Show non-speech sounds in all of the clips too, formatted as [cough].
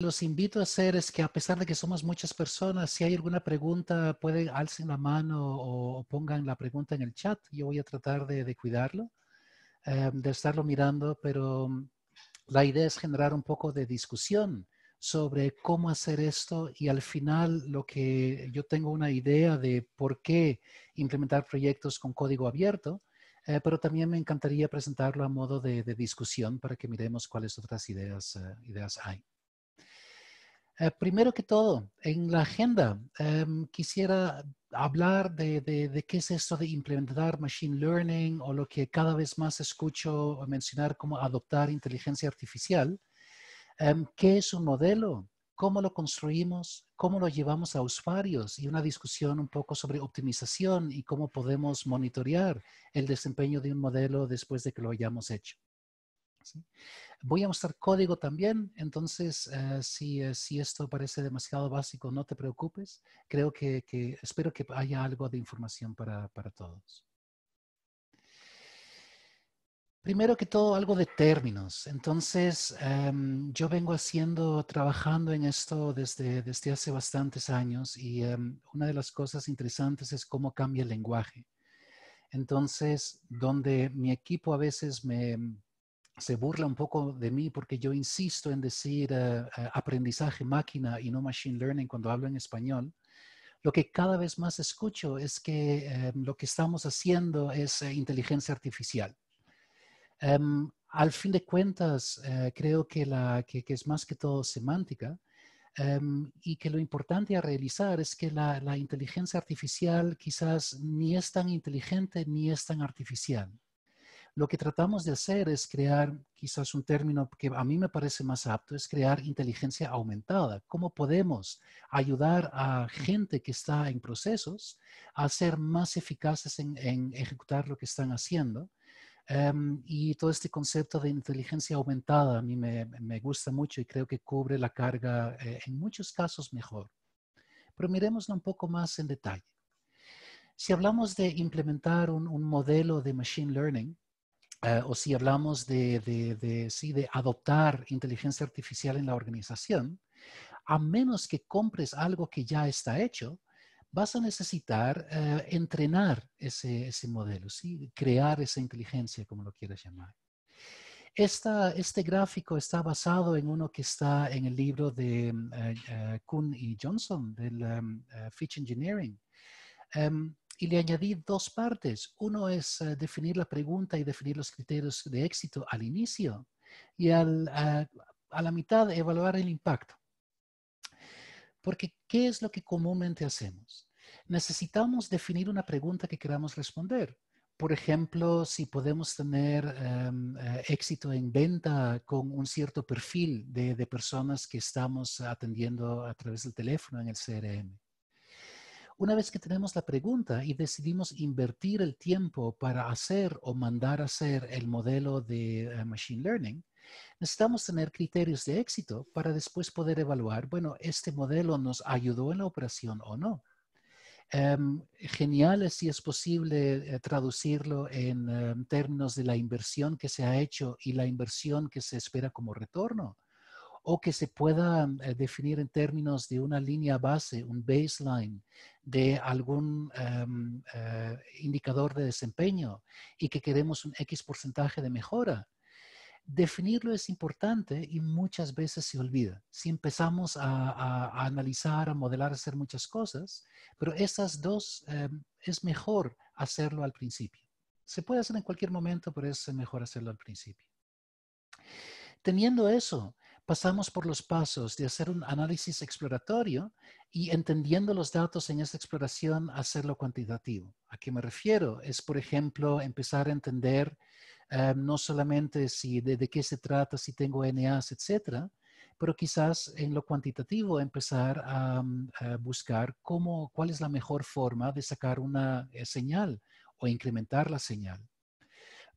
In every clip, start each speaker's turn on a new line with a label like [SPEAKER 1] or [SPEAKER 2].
[SPEAKER 1] los invito a hacer es que a pesar de que somos muchas personas, si hay alguna pregunta, pueden alcen la mano o, pongan la pregunta en el chat. Yo voy a tratar de, cuidarlo, eh, de estarlo mirando, pero mm, la idea es generar un poco de discusión sobre cómo hacer esto y al final lo que yo tengo una idea de por qué implementar proyectos con código abierto, eh, pero también me encantaría presentarlo a modo de, discusión para que miremos cuáles otras ideas, eh, ideas hay. Eh, primero que todo, en la agenda em, quisiera hablar de, qué es esto de implementar Machine Learning o lo que cada vez más escucho mencionar como adoptar inteligencia artificial. Em, ¿Qué es un modelo? ¿Cómo lo construimos? ¿Cómo lo llevamos a usuarios? Y una discusión un poco sobre optimización y cómo podemos monitorear el desempeño de un modelo después de que lo hayamos hecho. Voy a mostrar código también, entonces eh, si, eh, si, esto parece demasiado básico, no te preocupes. Creo que, espero que haya algo de información para, todos. Primero que todo, algo de términos. Entonces, em, yo vengo haciendo, trabajando en esto desde, desde hace bastantes años y em, una de las cosas interesantes es cómo cambia el lenguaje. Entonces, donde mi equipo a veces me, se burla un poco de mí porque yo insisto en decir eh, eh, aprendizaje máquina y no machine learning cuando hablo en español. Lo que cada vez más escucho es que eh, lo que estamos haciendo es inteligencia artificial. Em, al fin de cuentas, creo que, es más que todo semántica em, y que lo importante a realizar es que la inteligencia artificial quizás ni es tan inteligente ni es tan artificial lo que tratamos de hacer es crear, quizás un término que a mí me parece más apto, es crear inteligencia aumentada. ¿Cómo podemos ayudar a gente que está en procesos a ser más eficaces en, ejecutar lo que están haciendo? Em, y todo este concepto de inteligencia aumentada a mí me, gusta mucho y creo que cubre la carga eh, en muchos casos mejor. Pero miremoslo un poco más en detalle. Si hablamos de implementar un modelo de Machine Learning, eh, o si hablamos de, adoptar inteligencia artificial en la organización, a menos que compres algo que ya está hecho, vas a necesitar eh, entrenar ese, modelo, ¿sí? crear esa inteligencia, como lo quieras llamar. este gráfico está basado en uno que está en el libro de Kun mm, eh, Kuhn y Johnson, del em, Fitch Engineering. Em, y le añadí dos partes. Uno es eh, definir la pregunta y definir los criterios de éxito al inicio y al, a, la mitad evaluar el impacto. Porque, ¿qué es lo que comúnmente hacemos? Necesitamos definir una pregunta que queramos responder. Por ejemplo, si podemos tener em, eh, éxito en venta con un cierto perfil de, de personas que estamos atendiendo a través del teléfono en el CRM una vez que tenemos la pregunta y decidimos invertir el tiempo para hacer o mandar a hacer el modelo de eh, Machine Learning, necesitamos tener criterios de éxito para después poder evaluar, bueno, este modelo nos ayudó en la operación o no. Em, genial es si es posible eh, traducirlo en em, términos de la inversión que se ha hecho y la inversión que se espera como retorno o que se pueda mm, eh, definir en términos de una línea base, un baseline de algún em, eh, indicador de desempeño y que queremos un X porcentaje de mejora. Definirlo es importante y muchas veces se olvida. Si empezamos a, analizar, a modelar, a hacer muchas cosas, pero esas dos em, es mejor hacerlo al principio. Se puede hacer en cualquier momento, pero es mejor hacerlo al principio. Teniendo eso, pasamos por los pasos de hacer un análisis exploratorio y entendiendo los datos en esta exploración, hacerlo cuantitativo. ¿A qué me refiero? Es, por ejemplo, empezar a entender eh, no solamente si de, qué se trata, si tengo NAs, etcétera, pero quizás en lo cuantitativo empezar mm, a, buscar cómo, cuál es la mejor forma de sacar una eh, señal o incrementar la señal.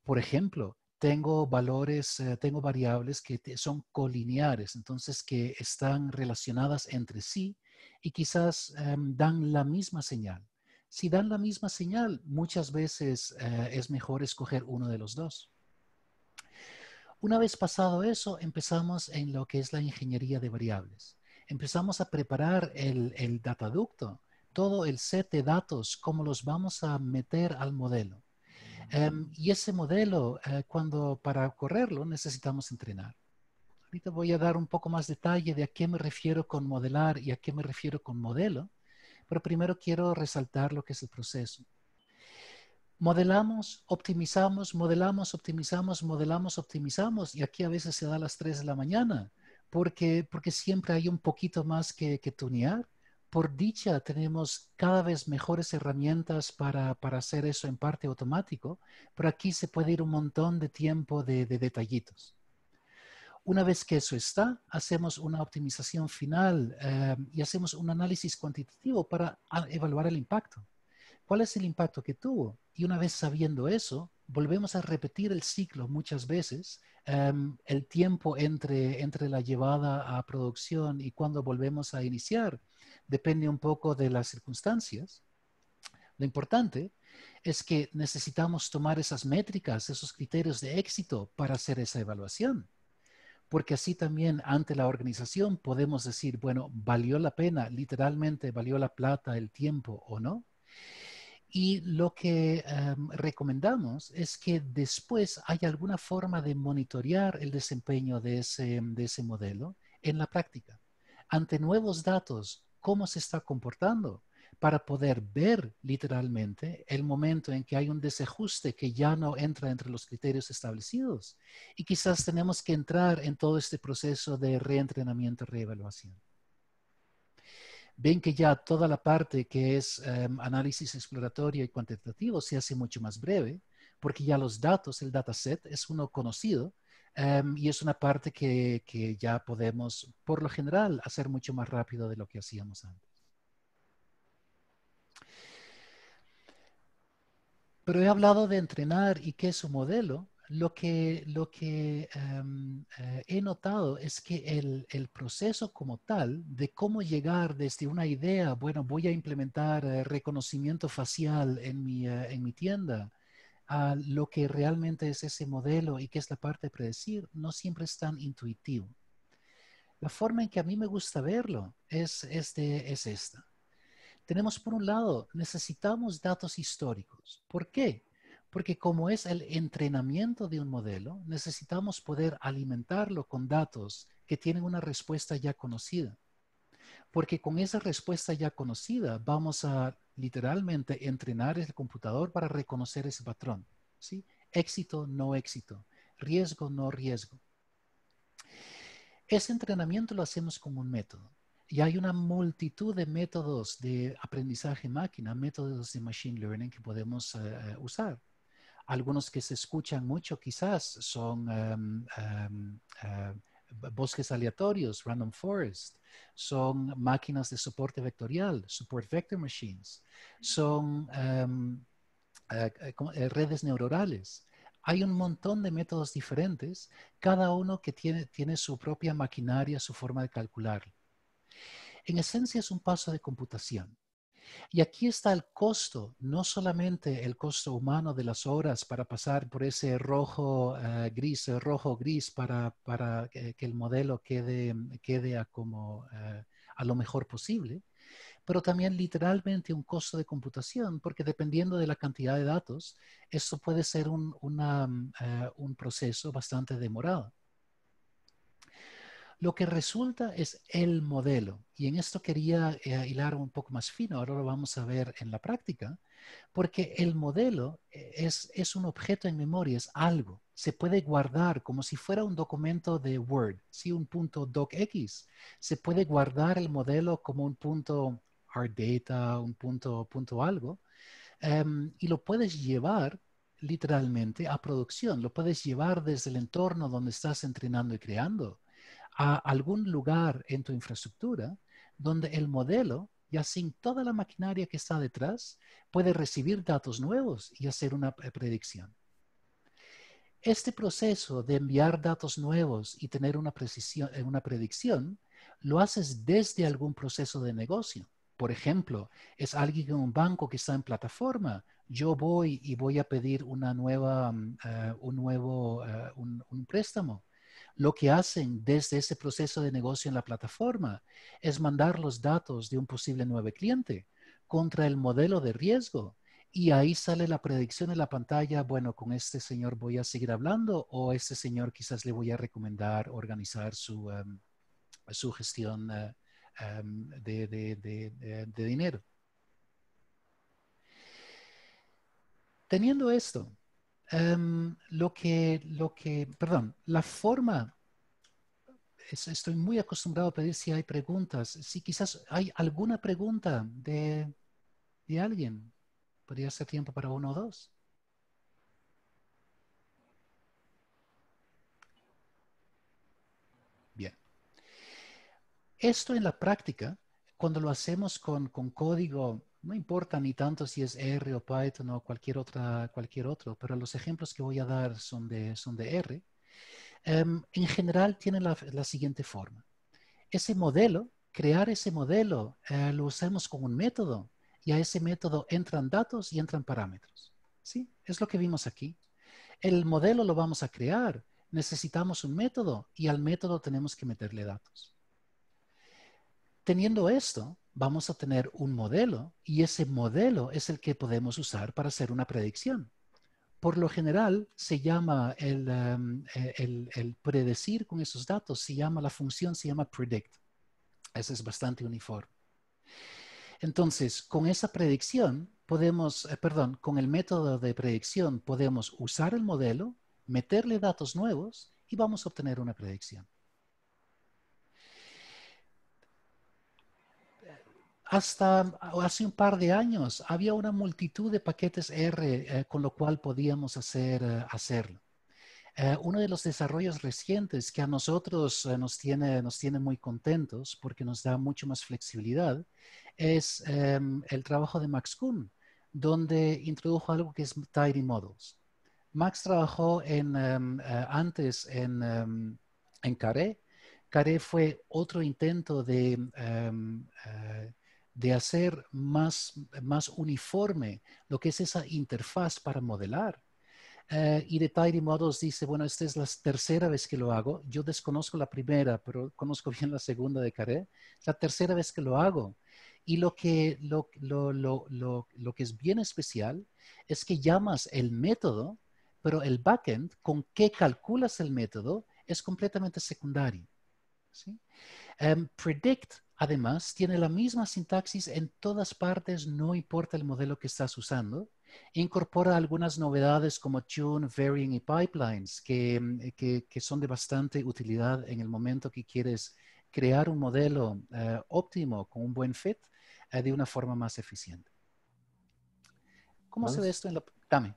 [SPEAKER 1] Por ejemplo, tengo valores, eh, tengo variables que son colineares, entonces que están relacionadas entre sí y quizás em, dan la misma señal. Si dan la misma señal, muchas veces eh, es mejor escoger uno de los dos. Una vez pasado eso, empezamos en lo que es la ingeniería de variables. Empezamos a preparar el, el dataducto, todo el set de datos, cómo los vamos a meter al modelo Em, y ese modelo, eh, cuando para correrlo necesitamos entrenar. Ahorita voy a dar un poco más detalle de a qué me refiero con modelar y a qué me refiero con modelo, pero primero quiero resaltar lo que es el proceso. Modelamos, optimizamos, modelamos, optimizamos, modelamos, optimizamos, y aquí a veces se da a las 3 de la mañana, porque, porque siempre hay un poquito más que, que tunear por dicha tenemos cada vez mejores herramientas para, hacer eso en parte automático, pero aquí se puede ir un montón de tiempo de, detallitos. Una vez que eso está, hacemos una optimización final eh, y hacemos un análisis cuantitativo para ah, evaluar el impacto. ¿Cuál es el impacto que tuvo? Y una vez sabiendo eso, volvemos a repetir el ciclo muchas veces, em, el tiempo entre, entre la llevada a producción y cuando volvemos a iniciar depende un poco de las circunstancias. Lo importante es que necesitamos tomar esas métricas, esos criterios de éxito para hacer esa evaluación, porque así también ante la organización podemos decir, bueno, ¿valió la pena, literalmente valió la plata, el tiempo o no? Y lo que em, recomendamos es que después haya alguna forma de monitorear el desempeño de ese, de ese modelo en la práctica. Ante nuevos datos, cómo se está comportando para poder ver literalmente el momento en que hay un desajuste que ya no entra entre los criterios establecidos. Y quizás tenemos que entrar en todo este proceso de reentrenamiento, reevaluación ven que ya toda la parte que es em, análisis exploratorio y cuantitativo se hace mucho más breve, porque ya los datos, el dataset, es uno conocido em, y es una parte que, ya podemos, por lo general, hacer mucho más rápido de lo que hacíamos antes. Pero he hablado de entrenar y qué es un modelo, lo que, lo que em, eh, he notado es que el, proceso como tal, de cómo llegar desde una idea, bueno, voy a implementar eh, reconocimiento facial eh, en mi, tienda, a lo que realmente es ese modelo y que es la parte de predecir, no siempre es tan intuitivo. La forma en que a mí me gusta verlo es, este, es esta. Tenemos, por un lado, necesitamos datos históricos. ¿Por qué? Porque como es el entrenamiento de un modelo, necesitamos poder alimentarlo con datos que tienen una respuesta ya conocida. Porque con esa respuesta ya conocida vamos a literalmente entrenar el computador para reconocer ese patrón. ¿sí? Éxito, no éxito. Riesgo, no riesgo. Ese entrenamiento lo hacemos como un método. Y hay una multitud de métodos de aprendizaje máquina, métodos de machine learning que podemos eh, eh, usar. Algunos que se escuchan mucho quizás son em, em, eh, bosques aleatorios, random forest, son máquinas de soporte vectorial, support vector machines, son em, eh, eh, redes neuronales. Hay un montón de métodos diferentes, cada uno que tiene, tiene su propia maquinaria, su forma de calcular. En esencia es un paso de computación. Y aquí está el costo, no solamente el costo humano de las horas para pasar por ese rojo eh, gris, eh, rojo gris para, que, el modelo quede, eh, a lo mejor posible, pero también literalmente un costo de computación, porque dependiendo de la cantidad de datos, eso puede ser mm, un proceso bastante demorado. Lo que resulta es el modelo. Y en esto quería eh, hilar un poco más fino, ahora lo vamos a ver en la práctica, porque el modelo eh, es, un objeto en memoria, es algo. Se puede guardar como si fuera un documento de Word, un punto docx. Se puede guardar el modelo como un punto hard data, un punto, punto algo, em, y lo puedes llevar literalmente a producción, lo puedes llevar desde el entorno donde estás entrenando y creando a algún lugar en tu infraestructura donde el modelo, ya sin toda la maquinaria que está detrás, puede recibir datos nuevos y hacer una predicción. Este proceso de enviar datos nuevos y tener una, precisión, eh, una predicción lo haces desde algún proceso de negocio. Por ejemplo, es alguien en un banco que está en plataforma. Yo voy y voy a pedir una nueva, mm, eh, un nuevo eh, un préstamo lo que hacen desde ese proceso de negocio en la plataforma es mandar los datos de un posible nuevo cliente contra el modelo de riesgo. Y ahí sale la predicción en la pantalla, bueno, con este señor voy a seguir hablando o este señor quizás le voy a recomendar organizar su, em, gestión eh, em, de dinero. Teniendo esto, Em, lo, que, lo que, perdón, la forma, estoy muy acostumbrado a pedir si hay preguntas. Si quizás hay alguna pregunta de, alguien, podría ser tiempo para uno o dos. Bien. Esto en la práctica, cuando lo hacemos con, con código no importa ni tanto si es R o Python o cualquier, otra, cualquier otro, pero los ejemplos que voy a dar son de, son de R. Em, en general tienen la, siguiente forma. Ese modelo, crear ese modelo, eh, lo usamos como un método y a ese método entran datos y entran parámetros. ¿Sí? Es lo que vimos aquí. El modelo lo vamos a crear, necesitamos un método y al método tenemos que meterle datos. Teniendo esto, vamos a tener un modelo y ese modelo es el que podemos usar para hacer una predicción. Por lo general se llama el, um, eh, predecir con esos datos, se llama la función, se llama predict. Eso es bastante uniforme. Entonces, con esa predicción podemos, eh, perdón, con el método de predicción podemos usar el modelo, meterle datos nuevos y vamos a obtener una predicción. Hasta hace un par de años había una multitud de paquetes R eh, con lo cual podíamos eh, hacerlo. Eh, uno de los desarrollos recientes que a nosotros nos, tiene, muy contentos porque nos da mucho más flexibilidad es em, el trabajo de Max Kuhn, donde introdujo algo que es Tidy Models. Max trabajó en, em, antes en, Care, em, Care fue otro intento de de hacer más, más uniforme lo que es esa interfaz para modelar. Eh, y de Tidy Models dice, bueno, esta es la tercera vez que lo hago. Yo desconozco la primera, pero conozco bien la segunda de Caré. la tercera vez que lo hago. Y lo que, lo, que es bien especial es que llamas el método, pero el backend, con qué calculas el método, es completamente secundario. Em, predict Además, tiene la misma sintaxis en todas partes, no importa el modelo que estás usando. Incorpora algunas novedades como tune, varying y pipelines, mm, eh, que, son de bastante utilidad en el momento que quieres crear un modelo eh, óptimo con un buen fit eh, de una forma más eficiente. ¿Cómo se ve esto
[SPEAKER 2] en la... Dame.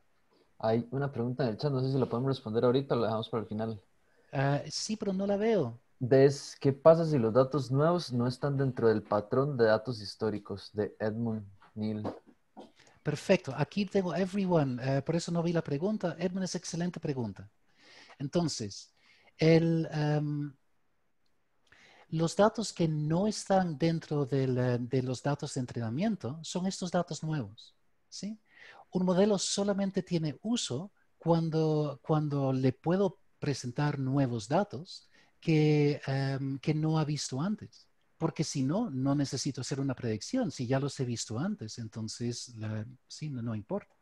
[SPEAKER 2] Hay una pregunta en el chat, no sé si la podemos responder ahorita o la dejamos para el final. Ah, sí, pero no la veo. ¿Qué pasa si los datos nuevos no están dentro del patrón de datos históricos de Edmund Neal?
[SPEAKER 1] Perfecto. Aquí tengo everyone. Eh, por eso no vi la pregunta. Edmund es excelente pregunta. Entonces, em, los datos que no están dentro eh, de los datos de entrenamiento son estos datos nuevos. Un modelo solamente tiene uso cuando le puedo presentar nuevos datos que, em, que no ha visto antes. Porque si no, no necesito hacer una predicción. Si ya los he visto antes, entonces sí, no, importa.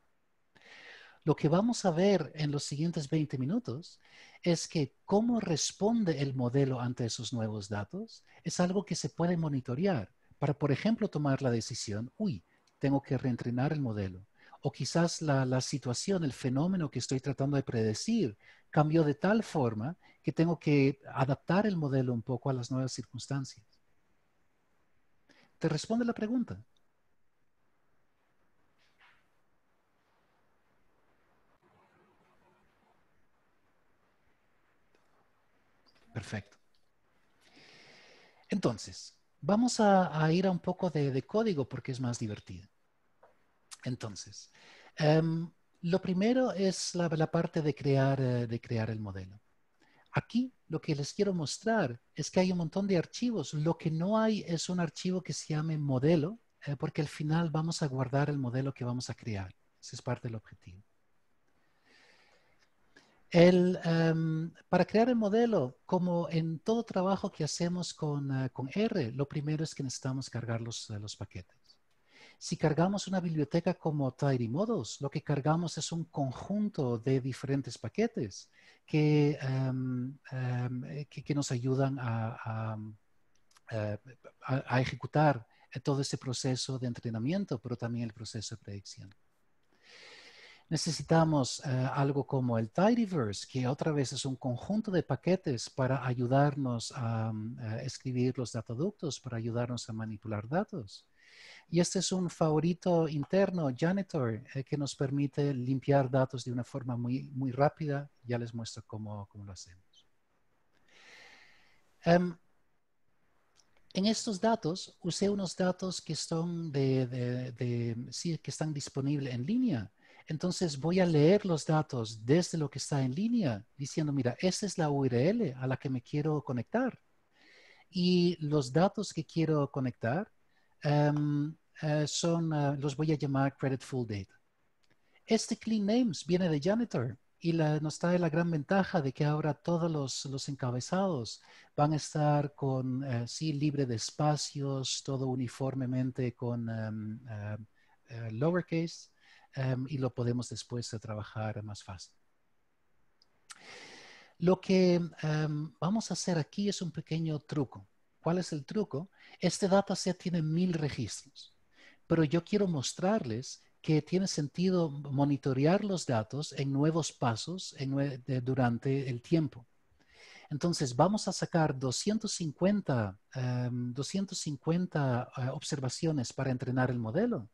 [SPEAKER 1] Lo que vamos a ver en los siguientes 20 minutos es que cómo responde el modelo ante esos nuevos datos es algo que se puede monitorear para, por ejemplo, tomar la decisión, uy, tengo que reentrenar el modelo. O quizás la, la, situación, el fenómeno que estoy tratando de predecir cambió de tal forma que tengo que adaptar el modelo un poco a las nuevas circunstancias. ¿Te responde la pregunta? Perfecto. Entonces, vamos a, ir a un poco de, código porque es más divertido. Entonces, em, lo primero es la, parte eh, de crear, el modelo. Aquí lo que les quiero mostrar es que hay un montón de archivos. Lo que no hay es un archivo que se llame modelo, eh, porque al final vamos a guardar el modelo que vamos a crear. Ese es parte del objetivo. Em, para crear el modelo, como en todo trabajo que hacemos con, eh, R, lo primero es que necesitamos cargar los paquetes. Si cargamos una biblioteca como Tidy Models, lo que cargamos es un conjunto de diferentes paquetes que, em, em, eh, nos ayudan eh, a, ejecutar todo ese proceso de entrenamiento, pero también el proceso de predicción. Necesitamos eh, algo como el Tidyverse, que otra vez es un conjunto de paquetes para ayudarnos a, em, a escribir los dataductos, para ayudarnos a manipular datos. Y este es un favorito interno, Janitor, eh, que nos permite limpiar datos de una forma muy, muy rápida. Ya les muestro cómo, cómo lo hacemos. Em, en estos datos, usé unos datos que, son de, que están disponibles en línea. Entonces voy a leer los datos desde lo que está en línea, diciendo, mira, esta es la URL a la que me quiero conectar. Y los datos que quiero conectar em, eh, son, eh, los voy a llamar credit full Data. Este Clean Names viene de Janitor y nos trae la gran ventaja de que ahora todos los, encabezados van a estar eh, sí, libre de espacios, todo uniformemente con em, em, lowercase em, y lo podemos después trabajar más fácil. Lo que vamos a hacer aquí es un pequeño truco. ¿Cuál es el truco? Este dataset tiene mil registros pero yo quiero mostrarles que tiene sentido monitorear los datos en nuevos pasos durante el tiempo. Entonces, vamos a sacar 250, 250 em, eh, observaciones para entrenar el modelo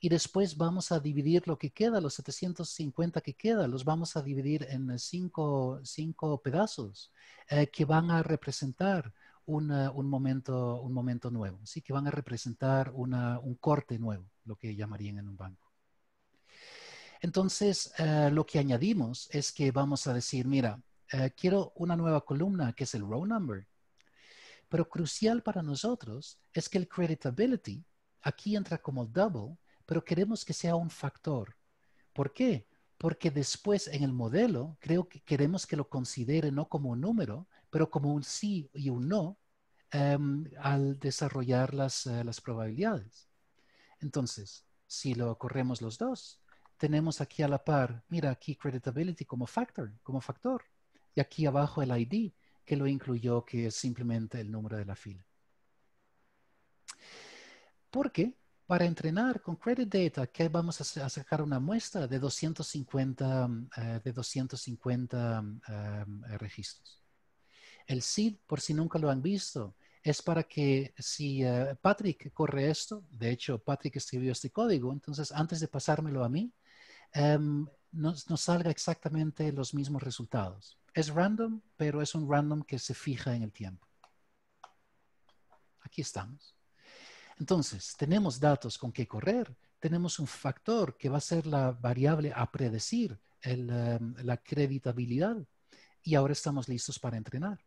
[SPEAKER 1] y después vamos a dividir lo que queda, los 750 que queda, los vamos a dividir en cinco, cinco pedazos eh, que van a representar un, momento, un momento nuevo, ¿sí? que van a representar un corte nuevo, lo que llamarían en un banco. Entonces, eh, lo que añadimos es que vamos a decir, mira, eh, quiero una nueva columna que es el row number, pero crucial para nosotros es que el creditability aquí entra como double, pero queremos que sea un factor. ¿Por qué? Porque después en el modelo creo que queremos que lo considere no como un número, pero como un sí y un no em, al desarrollar eh, las, probabilidades. Entonces, si lo corremos los dos, tenemos aquí a la par, mira aquí creditability como factor, como factor, y aquí abajo el ID que lo incluyó, que es simplemente el número de la fila. ¿Por qué? para entrenar con Credit Data, que vamos a sacar una muestra de 250, eh, de 250 em, eh, registros. El SID, por si nunca lo han visto, es para que si eh, Patrick corre esto, de hecho Patrick escribió este código, entonces antes de pasármelo a mí, em, nos, salga exactamente los mismos resultados. Es random, pero es un random que se fija en el tiempo. Aquí estamos. Entonces, tenemos datos con que correr, tenemos un factor que va a ser la variable a predecir, em, la creditabilidad, y ahora estamos listos para entrenar.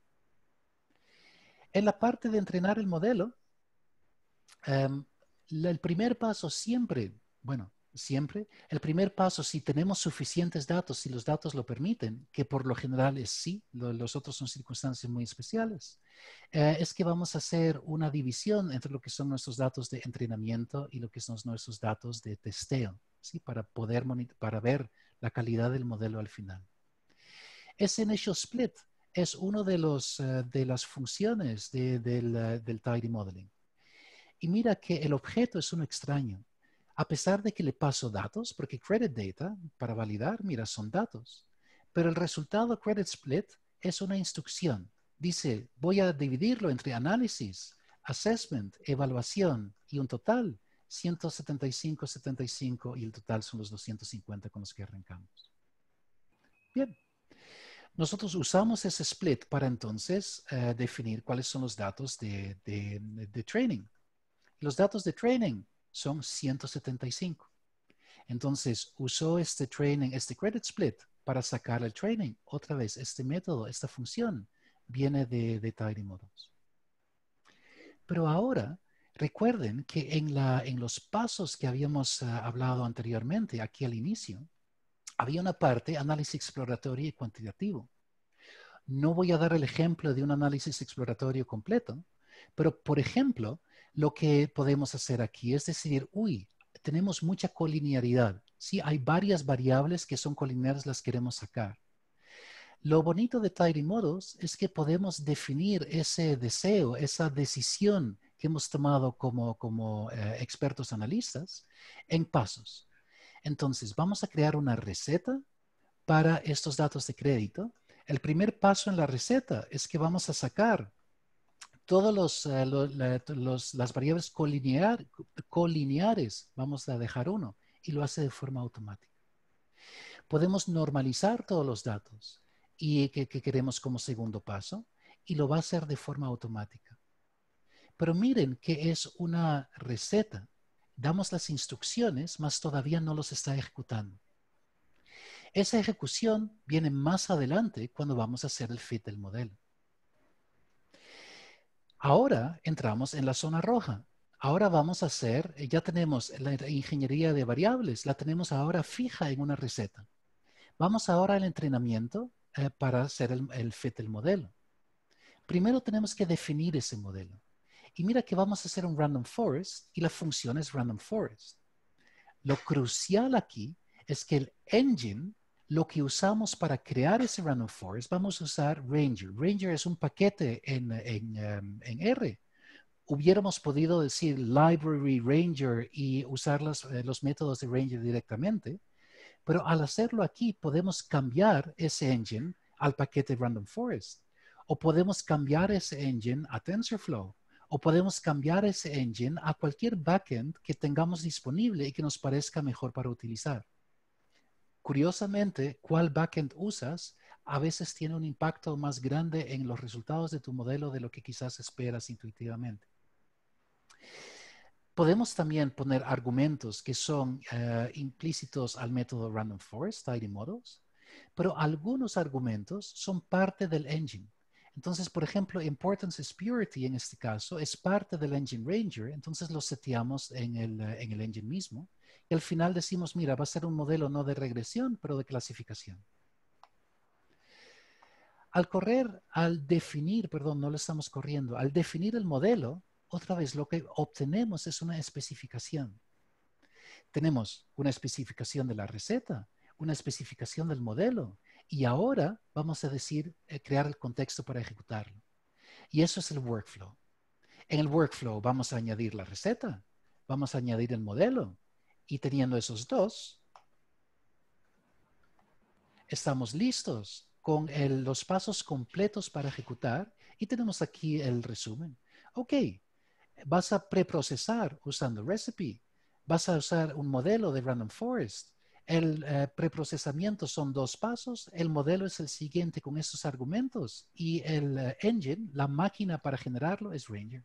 [SPEAKER 1] En la parte de entrenar el modelo, em, el primer paso siempre, bueno, siempre, el primer paso, si tenemos suficientes datos, si los datos lo permiten, que por lo general es sí, los otros son circunstancias muy especiales, eh, es que vamos a hacer una división entre lo que son nuestros datos de entrenamiento y lo que son nuestros datos de testeo, ¿sí? para poder para ver la calidad del modelo al final. Es en hecho split es una de, los, eh, de las funciones del, eh, del tidy modeling. Y mira que el objeto es un extraño. A pesar de que le paso datos, porque credit data, para validar, mira, son datos. Pero el resultado credit split es una instrucción. Dice, voy a dividirlo entre análisis, assessment, evaluación y un total. 175, 75 y el total son los 250 con los que arrancamos. Bien, nosotros usamos ese split para entonces eh, definir cuáles son los datos de, training. Los datos de training son 175. Entonces, usó este training, este credit split para sacar el training. Otra vez, este método, esta función viene de, de Tidy Models. Pero ahora, recuerden que en, la, en los pasos que habíamos eh, hablado anteriormente, aquí al inicio, había una parte, análisis exploratorio y cuantitativo. No voy a dar el ejemplo de un análisis exploratorio completo, pero por ejemplo, lo que podemos hacer aquí es decir, uy, tenemos mucha colinearidad. Sí, hay varias variables que son colineares, las queremos sacar. Lo bonito de Tidy Models es que podemos definir ese deseo, esa decisión que hemos tomado como, eh, expertos analistas en pasos. Entonces, vamos a crear una receta para estos datos de crédito. El primer paso en la receta es que vamos a sacar todas eh, las variables colineares, vamos a dejar uno, y lo hace de forma automática. Podemos normalizar todos los datos y que, que queremos como segundo paso, y lo va a hacer de forma automática. Pero miren que es una receta damos las instrucciones, mas todavía no los está ejecutando. Esa ejecución viene más adelante cuando vamos a hacer el fit del modelo. Ahora entramos en la zona roja. Ahora vamos a hacer, eh, ya tenemos la ingeniería de variables, la tenemos ahora fija en una receta. Vamos ahora al entrenamiento eh, para hacer el fit del modelo. Primero tenemos que definir ese modelo y mira que vamos a hacer un random forest y la función es random forest. Lo crucial aquí es que el engine, lo que usamos para crear ese random forest, vamos a usar Ranger. Ranger es un paquete en, em, R. Hubiéramos podido decir library Ranger y usar los, eh, los métodos de Ranger directamente, pero al hacerlo aquí podemos cambiar ese engine al paquete random forest o podemos cambiar ese engine a TensorFlow o podemos cambiar ese engine a cualquier backend que tengamos disponible y que nos parezca mejor para utilizar. Curiosamente, cuál backend usas a veces tiene un impacto más grande en los resultados de tu modelo de lo que quizás esperas intuitivamente. Podemos también poner argumentos que son eh, implícitos al método Random Forest, Tidy Models, pero algunos argumentos son parte del engine entonces, por ejemplo, importance is purity en este caso es parte del engine ranger, entonces lo seteamos eh, en el, engine mismo. Y al final decimos, mira, va a ser un modelo no de regresión, pero de clasificación. Al correr, al definir, perdón, no lo estamos corriendo, al definir el modelo, otra vez lo que obtenemos es una especificación. Tenemos una especificación de la receta, una especificación del modelo, y ahora vamos a decir, eh, crear el contexto para ejecutarlo. Y eso es el workflow. En el workflow vamos a añadir la receta, vamos a añadir el modelo y teniendo esos dos, estamos listos con los pasos completos para ejecutar y tenemos aquí el resumen. Ok, vas a preprocesar usando Recipe, vas a usar un modelo de Random Forest, el eh, preprocesamiento son dos pasos, el modelo es el siguiente con esos argumentos y el eh, engine, la máquina para generarlo, es Ranger.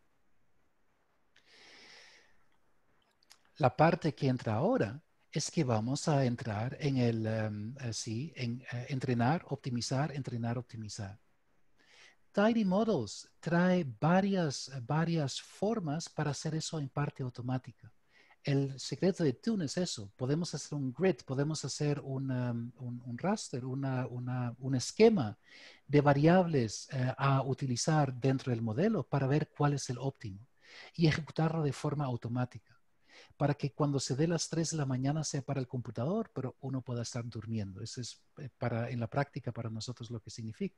[SPEAKER 1] La parte que entra ahora es que vamos a entrar en el, em, eh, en entrenar, optimizar, entrenar, optimizar. Tidy Models trae varias, varias formas para hacer eso en parte automática. El secreto de Tune es eso. Podemos hacer un grid, podemos hacer un, um, raster, un esquema de variables eh, a utilizar dentro del modelo para ver cuál es el óptimo y ejecutarlo de forma automática para que cuando se dé las 3 de la mañana sea para el computador, pero uno pueda estar durmiendo. Eso es eh, para, en la práctica para nosotros lo que significa.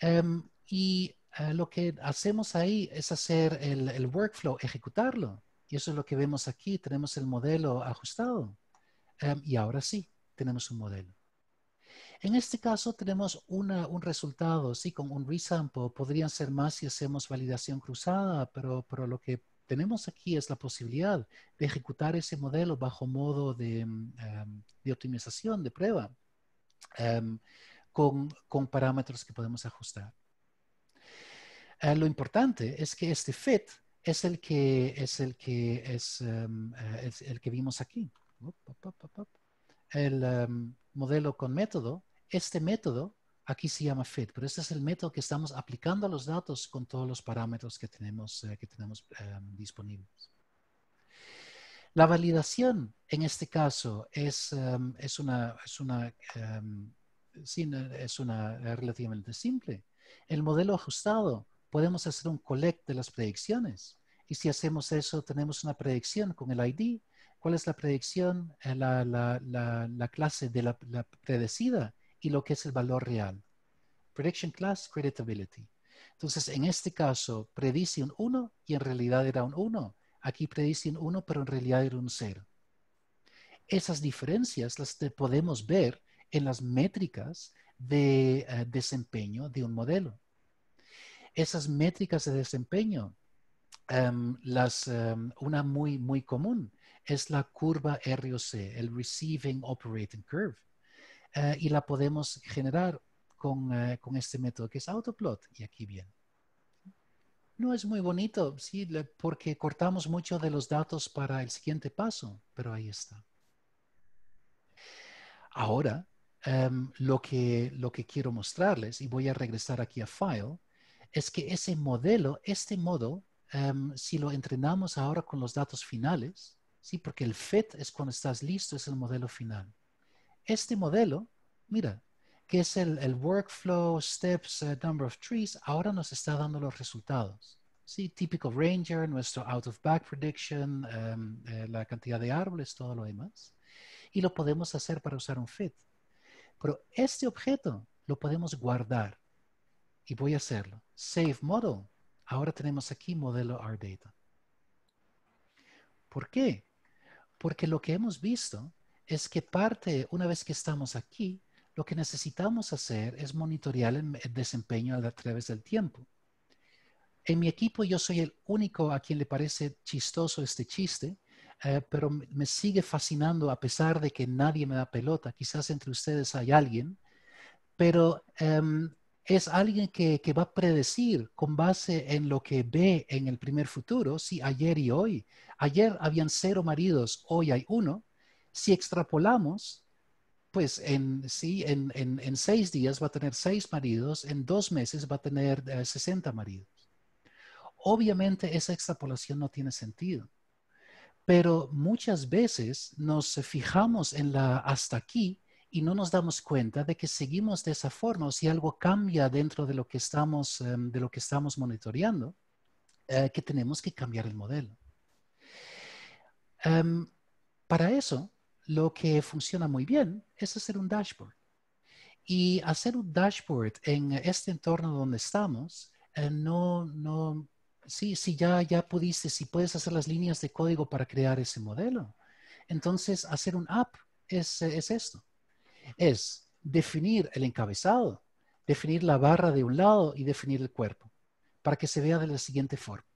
[SPEAKER 1] Em, y eh, lo que hacemos ahí es hacer el workflow, ejecutarlo y eso es lo que vemos aquí. Tenemos el modelo ajustado. Em, y ahora sí, tenemos un modelo. En este caso tenemos un resultado, sí, con un resample. Podrían ser más si hacemos validación cruzada, pero, lo que tenemos aquí es la posibilidad de ejecutar ese modelo bajo modo de, em, optimización, de prueba, em, con, parámetros que podemos ajustar. Eh, lo importante es que este fit es el que es el que es, em, eh, el que vimos aquí. El em, modelo con método, este método aquí se llama fit, pero este es el método que estamos aplicando a los datos con todos los parámetros que tenemos, eh, que tenemos em, disponibles. La validación en este caso es, es una, es una, es una eh, relativamente simple. El modelo ajustado podemos hacer un collect de las predicciones. Y si hacemos eso, tenemos una predicción con el ID. ¿Cuál es la predicción, eh, la, la, la, clase de la, predecida y lo que es el valor real? Prediction class, creditability. Entonces, en este caso, predice un 1 y en realidad era un 1. Aquí predice un 1, pero en realidad era un 0. Esas diferencias las podemos ver en las métricas de eh, desempeño de un modelo esas métricas de desempeño, em, las, em, una muy, muy común es la curva ROC, el Receiving Operating Curve. Eh, y la podemos generar con, eh, con, este método que es autoplot. Y aquí bien. No es muy bonito, sí, porque cortamos mucho de los datos para el siguiente paso, pero ahí está. Ahora, em, lo, que, lo que quiero mostrarles, y voy a regresar aquí a File, es que ese modelo, este modo, em, si lo entrenamos ahora con los datos finales, ¿sí? porque el FIT es cuando estás listo, es el modelo final. Este modelo, mira, que es el, workflow, steps, eh, number of trees, ahora nos está dando los resultados. Sí, típico Ranger, nuestro out of back prediction, em, eh, la cantidad de árboles, todo lo demás. Y lo podemos hacer para usar un fit. Pero este objeto lo podemos guardar y voy a hacerlo. Save model. Ahora tenemos aquí modelo data. ¿Por qué? Porque lo que hemos visto es que parte, una vez que estamos aquí, lo que necesitamos hacer es monitorear el, desempeño a través del tiempo. En mi equipo yo soy el único a quien le parece chistoso este chiste, eh, pero me sigue fascinando a pesar de que nadie me da pelota. Quizás entre ustedes hay alguien, pero em, es alguien que, va a predecir con base en lo que ve en el primer futuro, si ayer y hoy, ayer habían cero maridos, hoy hay uno, si extrapolamos, pues en, sí, en, seis días va a tener seis maridos, en dos meses va a tener 60 eh, maridos. Obviamente esa extrapolación no tiene sentido, pero muchas veces nos fijamos en la hasta aquí y no nos damos cuenta de que seguimos de esa forma o si algo cambia dentro de lo que estamos, em, de lo que estamos monitoreando, eh, que tenemos que cambiar el modelo. Em, para eso, lo que funciona muy bien es hacer un dashboard. Y hacer un dashboard en este entorno donde estamos, eh, no, no, ya, ya pudiste, si puedes hacer las líneas de código para crear ese modelo. Entonces, hacer un app es, es esto es definir el encabezado, definir la barra de un lado y definir el cuerpo, para que se vea de la siguiente forma.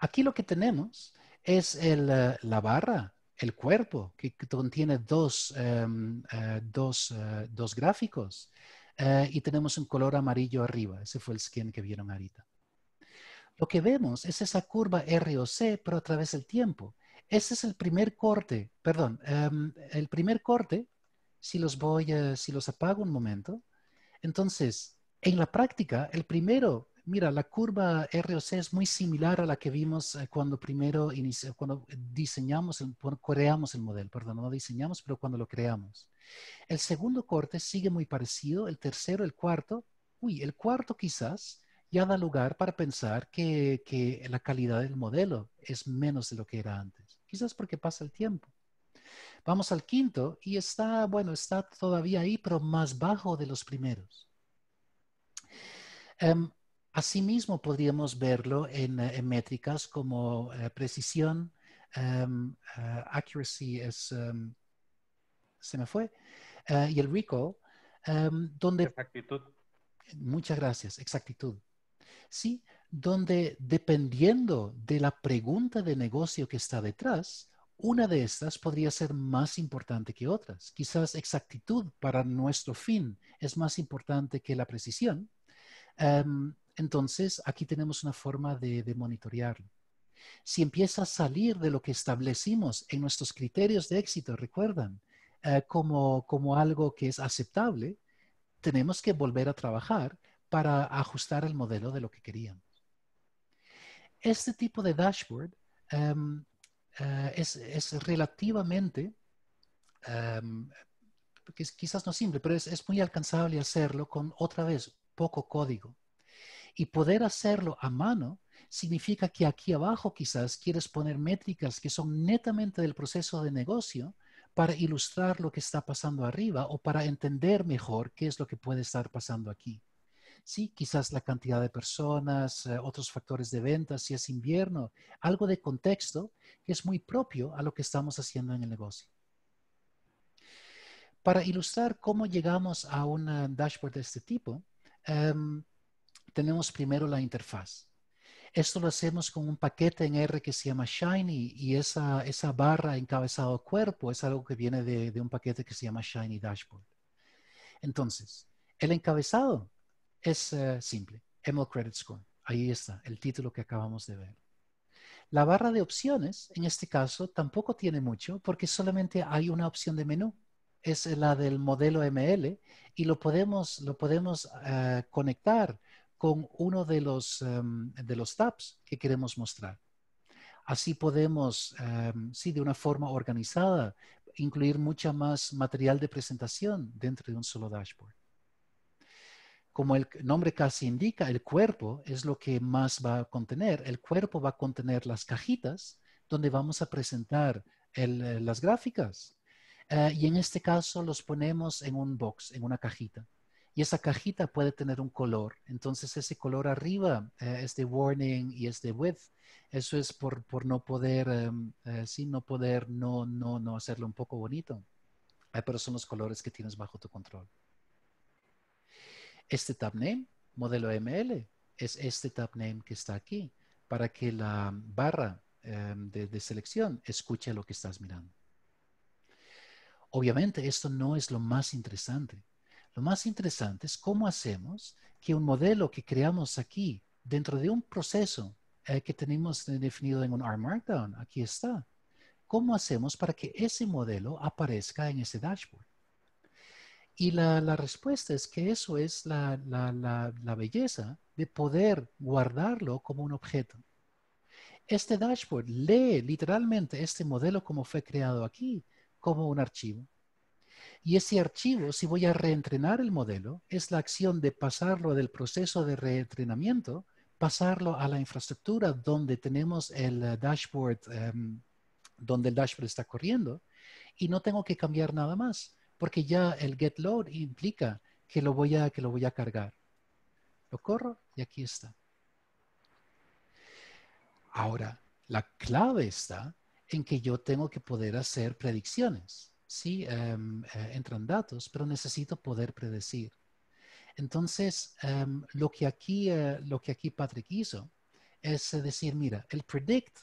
[SPEAKER 1] Aquí lo que tenemos es eh, la barra, el cuerpo, que contiene dos, em, eh, eh, gráficos. y tenemos un color amarillo arriba. Ese fue el skin que vieron ahorita. Lo que vemos es esa curva ROC, pero a través del tiempo. Ese es el primer corte, perdón, em, el primer corte, si los voy, si los apago un momento, entonces, en la práctica, el primero, mira, la curva ROC es muy similar a la que vimos eh, cuando primero cuando diseñamos, cuando creamos el modelo, perdón, no diseñamos, pero cuando lo creamos. El segundo corte sigue muy parecido, el tercero, el cuarto, uy, el cuarto quizás ya da lugar para pensar que la calidad del modelo es menos de lo que era antes quizás porque pasa el tiempo. Vamos al quinto y está, bueno, está todavía ahí, pero más bajo de los primeros. Em, asimismo, podríamos verlo en, eh, métricas como eh, precisión, em, eh, accuracy es, em, se me fue, y el recall, donde... Exactitud. Muchas gracias, exactitud. Sí, donde dependiendo de la pregunta de negocio que está detrás, una de estas podría ser más importante que otras. Quizás exactitud para nuestro fin es más importante que la precisión. Em, entonces, aquí tenemos una forma de, monitorearlo. Si empieza a salir de lo que establecimos en nuestros criterios de éxito, recuerdan, eh, como, como algo que es aceptable, tenemos que volver a trabajar para ajustar el modelo de lo que queríamos. Este tipo de dashboard em, eh, es, relativamente, em, quizás no simple, pero es, es muy alcanzable hacerlo con otra vez poco código. Y poder hacerlo a mano significa que aquí abajo quizás quieres poner métricas que son netamente del proceso de negocio para ilustrar lo que está pasando arriba o para entender mejor qué es lo que puede estar pasando aquí. Sí, quizás la cantidad de personas, eh, otros factores de venta, si es invierno, algo de contexto que es muy propio a lo que estamos haciendo en el negocio. Para ilustrar cómo llegamos a un eh, dashboard de este tipo, em, tenemos primero la interfaz. Esto lo hacemos con un paquete en R que se llama Shiny y esa, barra encabezado cuerpo es algo que viene de un paquete que se llama Shiny Dashboard. Entonces, el encabezado es eh, simple, ML Credit Score. Ahí está el título que acabamos de ver. La barra de opciones, en este caso, tampoco tiene mucho porque solamente hay una opción de menú. Es la del modelo ML y lo podemos, lo podemos eh, conectar con uno de los, em, de los tabs que queremos mostrar. Así podemos, em, sí, de una forma organizada, incluir mucha más material de presentación dentro de un solo dashboard como el nombre casi indica, el cuerpo es lo que más va a contener. El cuerpo va a contener las cajitas donde vamos a presentar eh, las gráficas. Eh, y en este caso los ponemos en un box, en una cajita. Y esa cajita puede tener un color. Entonces ese color arriba eh, es de warning y es de width. Eso es por, no poder, em, sí, no poder, no, no, no hacerlo un poco bonito. pero son los colores que tienes bajo tu control. Este tab name, modelo ML, es este tab name que está aquí para que la barra em, de, selección escuche lo que estás mirando. Obviamente esto no es lo más interesante. Lo más interesante es cómo hacemos que un modelo que creamos aquí dentro de un proceso eh, que tenemos definido en un R Markdown, aquí está, cómo hacemos para que ese modelo aparezca en ese dashboard. Y la, respuesta es que eso es la, belleza de poder guardarlo como un objeto. Este dashboard lee literalmente este modelo como fue creado aquí, como un archivo. Y ese archivo, si voy a reentrenar el modelo, es la acción de pasarlo del proceso de reentrenamiento, pasarlo a la infraestructura donde tenemos el eh, dashboard, em, donde el dashboard está corriendo, y no tengo que cambiar nada más porque ya el get load implica que lo voy a, que lo voy a cargar. Lo corro y aquí está. Ahora, la clave está en que yo tengo que poder hacer predicciones. Sí, em, eh, entran datos, pero necesito poder predecir. Entonces, em, lo, que aquí, eh, lo que aquí Patrick hizo es eh, decir, mira, el predict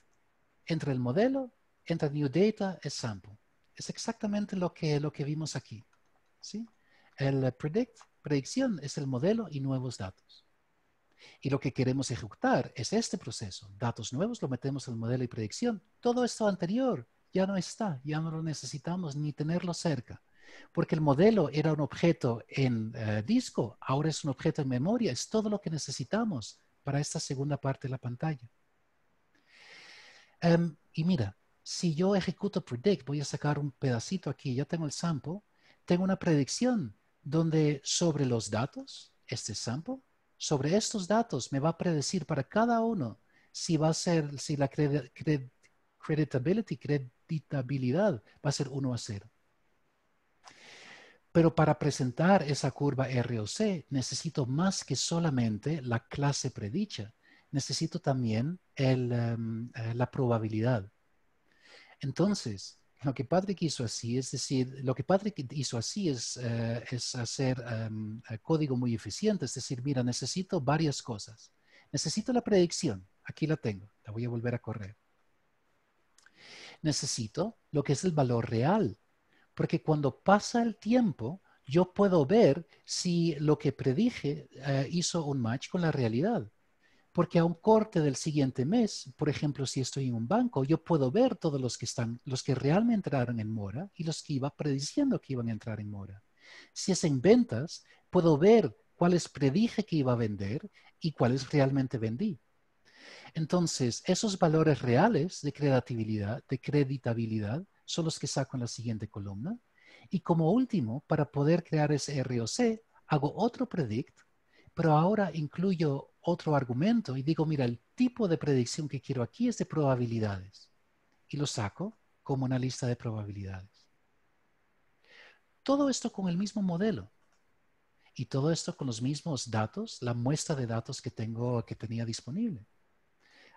[SPEAKER 1] entra el modelo, entra new data, es sample es exactamente lo que, lo que vimos aquí. ¿sí? El predict, predicción, es el modelo y nuevos datos. Y lo que queremos ejecutar es este proceso. Datos nuevos lo metemos en el modelo y predicción. Todo esto anterior ya no está, ya no lo necesitamos ni tenerlo cerca. Porque el modelo era un objeto en eh, disco, ahora es un objeto en memoria, es todo lo que necesitamos para esta segunda parte de la pantalla. Em, y mira, si yo ejecuto predict, voy a sacar un pedacito aquí, ya tengo el sample, tengo una predicción donde sobre los datos, este sample, sobre estos datos me va a predecir para cada uno si va a ser, si la creditability, va a ser 1 a 0. Pero para presentar esa curva ROC necesito más que solamente la clase predicha. Necesito también em, eh, la probabilidad. Entonces, lo que Patrick hizo así, es decir, lo que Patrick hizo así es, eh, hacer em, eh, código muy eficiente, es decir, mira, necesito varias cosas. Necesito la predicción, aquí la tengo, la voy a volver a correr. Necesito lo que es el valor real, porque cuando pasa el tiempo, yo puedo ver si lo que predije eh, hizo un match con la realidad. Porque a un corte del siguiente mes, por ejemplo, si estoy en un banco, yo puedo ver todos los que están, los que realmente entraron en mora y los que iba prediciendo que iban a entrar en mora. Si es en ventas, puedo ver cuáles predije que iba a vender y cuáles realmente vendí. Entonces, esos valores reales de credibilidad, de creditabilidad, son los que saco en la siguiente columna. Y como último, para poder crear ese ROC, hago otro predict pero ahora incluyo otro argumento y digo, mira, el tipo de predicción que quiero aquí es de probabilidades. Y lo saco como una lista de probabilidades. Todo esto con el mismo modelo. Y todo esto con los mismos datos, la muestra de datos que tengo, que tenía disponible.